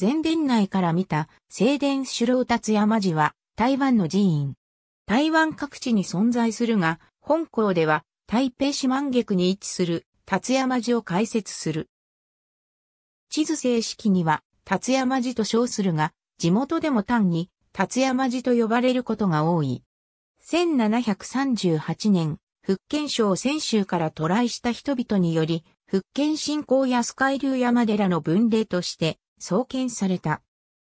前殿内から見た聖殿首老達山寺は台湾の寺院。台湾各地に存在するが、本校では台北市万月に位置する達山寺を開設する。地図正式には達山寺と称するが、地元でも単に達山寺と呼ばれることが多い。1738年、福建省泉州から渡来した人々により、福建信仰やスカイ流山寺の分霊として、創建された。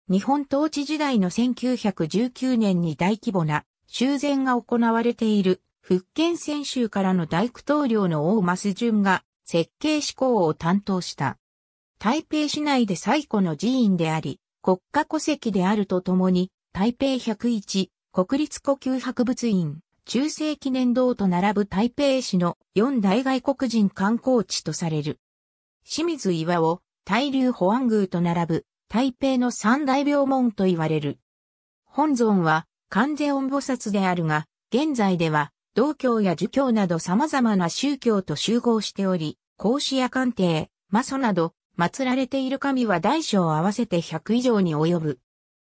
日本統治時代の1919年に大規模な修繕が行われている福建泉州からの大工棟梁の大増順が設計施向を担当した。台北市内で最古の寺院であり、国家戸籍であるとともに、台北101国立呼吸博物院中世記念堂と並ぶ台北市の四大外国人観光地とされる。清水岩を大流保安宮と並ぶ、台北の三大病門と言われる。本尊は、関税音菩薩であるが、現在では、道教や儒教など様々な宗教と集合しており、孔子や官邸、魔祖など、祀られている神は大小合わせて100以上に及ぶ。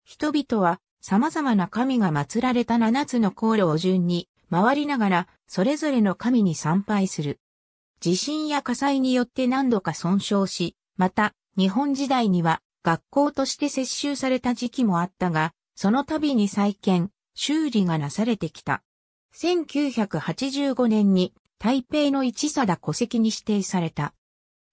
人々は、様々な神が祀られた7つの航路を順に、回りながら、それぞれの神に参拝する。地震や火災によって何度か損傷し、また、日本時代には学校として接収された時期もあったが、その度に再建、修理がなされてきた。1985年に台北の一貞戸籍に指定された。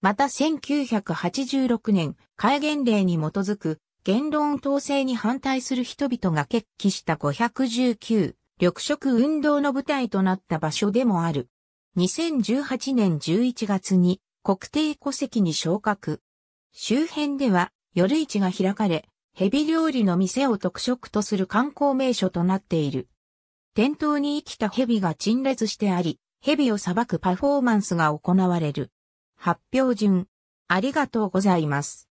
また1986年、戒厳令に基づく言論統制に反対する人々が決起した519、緑色運動の舞台となった場所でもある。2018年11月に国定戸籍に昇格。周辺では夜市が開かれ、蛇料理の店を特色とする観光名所となっている。店頭に生きた蛇が陳列してあり、蛇を裁くパフォーマンスが行われる。発表順。ありがとうございます。